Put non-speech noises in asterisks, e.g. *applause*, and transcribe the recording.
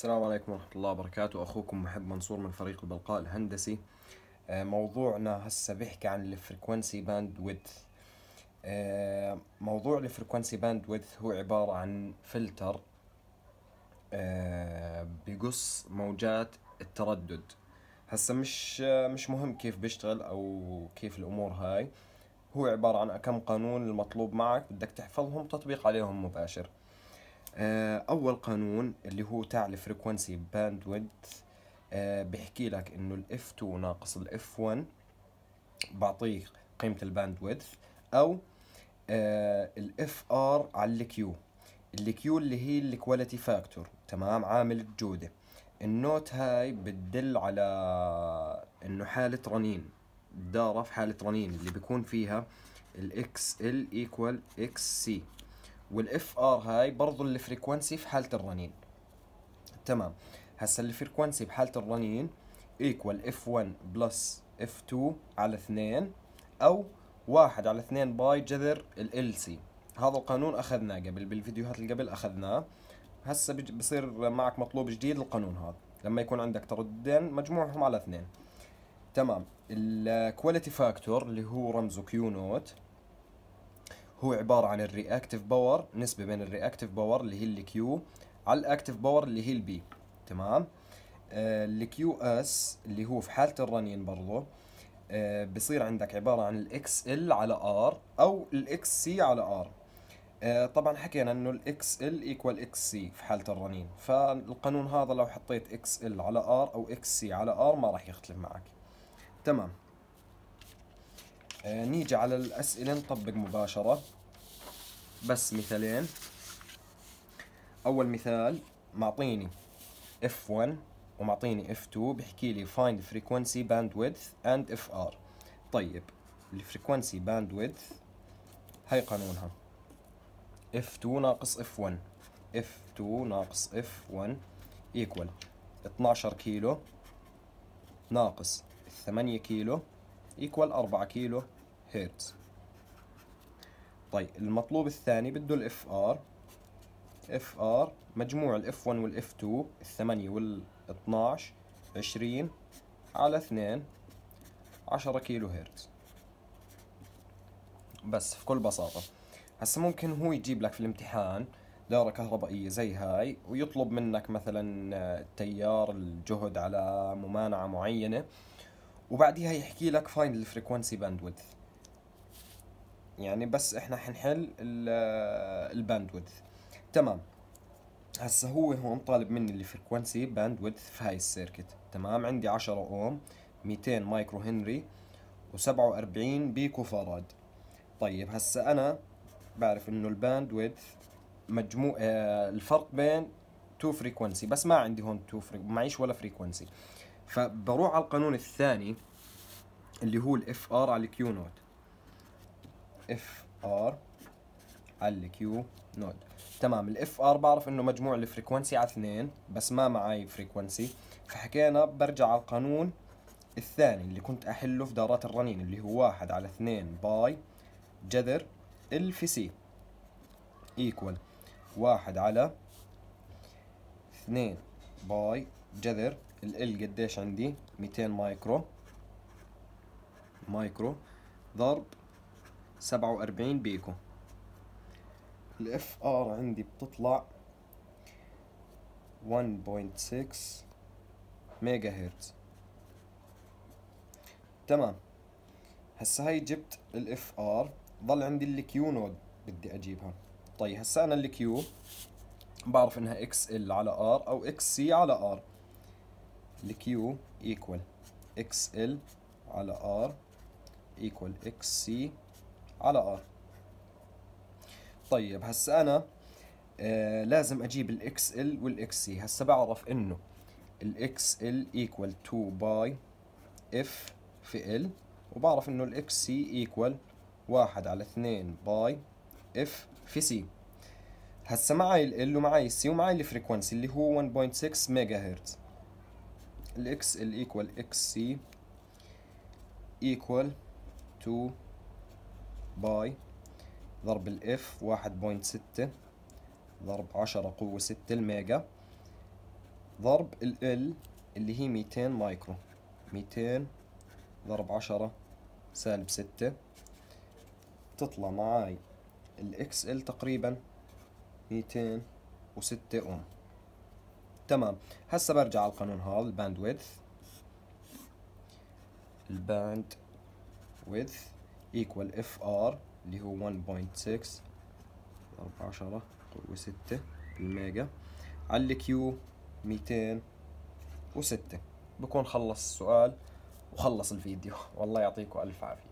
السلام عليكم ورحمة الله وبركاته أخوكم محب منصور من فريق البلقاء الهندسي آه، موضوعنا هسه بيحكي عن الفريكونسي باند ويدث آه، موضوع الفريكونسي باند ويدث هو عبارة عن فلتر آه، بقص موجات التردد هسه مش مش مهم كيف بيشتغل أو كيف الأمور هاي هو عبارة عن كم قانون المطلوب معك بدك تحفظهم تطبيق عليهم مباشر آه، اول قانون اللي هو تاع الفريكونسي باند ويدث آه، بحكي لك انه الاف 2 ناقص الاف 1 بعطيك قيمه الباند ويدث او آه، الاف ار على الكيو الكيو اللي هي الكواليتي فاكتور تمام عامل الجوده النوت هاي بتدل على انه حاله رنين داره في حاله رنين اللي بيكون فيها الاكس ال ايكوال اكس سي والاف ار هاي برضو الفريكونسي في حاله الرنين تمام هسا الفريكونسي بحاله الرنين ايكوال اف 1 بلس اف 2 على 2 او 1 على 2 باي جذر ال سي هذا القانون اخذناه قبل بالفيديوهات اللي قبل اخذناه هسه بصير معك مطلوب جديد القانون هذا لما يكون عندك ترددين مجموعهم على اثنين تمام الكواليتي فاكتور اللي هو رمزه كيو نوت هو عباره عن الرياكتيف باور نسبه بين الرياكتيف باور اللي هي الكيو على الاكتيف باور اللي هي البي تمام آه، الكيو اس اللي هو في حاله الرنين برضه آه، بصير عندك عباره عن الاكس ال على ار او الاكس سي على ار آه، طبعا حكينا انه الاكس ال ايكوال اكس سي في حاله الرنين فالقانون هذا لو حطيت اكس ال على ار او اكس سي على ار ما راح يختلف معك تمام آه، نيجي على الأسئلة نطبق مباشرة بس مثالين أول مثال معطيني F1 ومعطيني F2 بحكي لي find frequency bandwidth and FR طيب الفريكونسي bandwidth هاي قانونها F2 ناقص F1 F2 ناقص F1 equal 12 كيلو ناقص 8 كيلو يكوال 4 كيلو هرتز طيب المطلوب الثاني بده الاف ار اف ار مجموع الاف 1 والاف 2 الثمانية وال 12 20 على 2 10 كيلو هرتز بس في كل بساطة هسا ممكن هو يجيب لك في الامتحان دارة كهربائية زي هاي ويطلب منك مثلا التيار آه، الجهد على ممانعة معينة وبعديها يحكي لك فايند الفريكونسي باندويدث يعني بس احنا حنحل الباند تمام هسا هو هون طالب مني الفريكونسي باند في هاي السيركت تمام عندي 10 اوم 200 مايكرو هنري و47 بيكو فاراد طيب هسا انا بعرف انه الباند ويدث مجموع آه، الفرق بين تو فريكونسي بس ما عندي هون تو فريك معيش ولا فريكونسي فبروح على القانون الثاني اللي هو الاف ار على الكيو نوت اف ار على الكيو نود تمام الاف ار بعرف انه مجموع الفريكونسي على اثنين بس ما معي فريكونسي فحكينا برجع على القانون الثاني اللي كنت احله في دارات الرنين اللي هو واحد على اثنين باي جذر ال في سي ايكوال واحد على اثنين باي جذر ال ال قديش عندي 200 مايكرو مايكرو ضرب سبعة وأربعين بيكو الاف ار عندي بتطلع 1.6 ميجا هرتز تمام هسا هاي جبت الاف ار ضل عندي الكيو نود بدي اجيبها طيب هسا انا الكيو بعرف انها اكس ال على ار او اكس سي على ار الكيو ايكوال اكس ال على ار ايكوال اكس سي على ار طيب هسا انا آه لازم اجيب الاكس ال والاكس سي هسا بعرف انه الاكس ال ايكوال 2 باي اف في ال وبعرف انه الاكس سي ايكوال 1 على 2 باي اف في سي هسا معي ال ومعي السي ومعي الفريكونسي اللي هو 1.6 ميجا هرتز الاكس ال ايكوال X سي ايكوال 2 باي ضرب الاف واحد بوينت ستة ضرب عشرة قوة ستة الميجا ضرب ال اللي هي ميتين مايكرو ميتين ضرب عشرة سالب ستة تطلع معاي الاكس ال تقريبا ميتين وستة اوم تمام هسا برجع على القانون هذا الباند ويدث الباند ويدث equal FR ار اللي هو 1.6 14 قوة 6 الميجا على الكيو 206 بكون خلص السؤال وخلص الفيديو *laughs* والله يعطيكم الف عافيه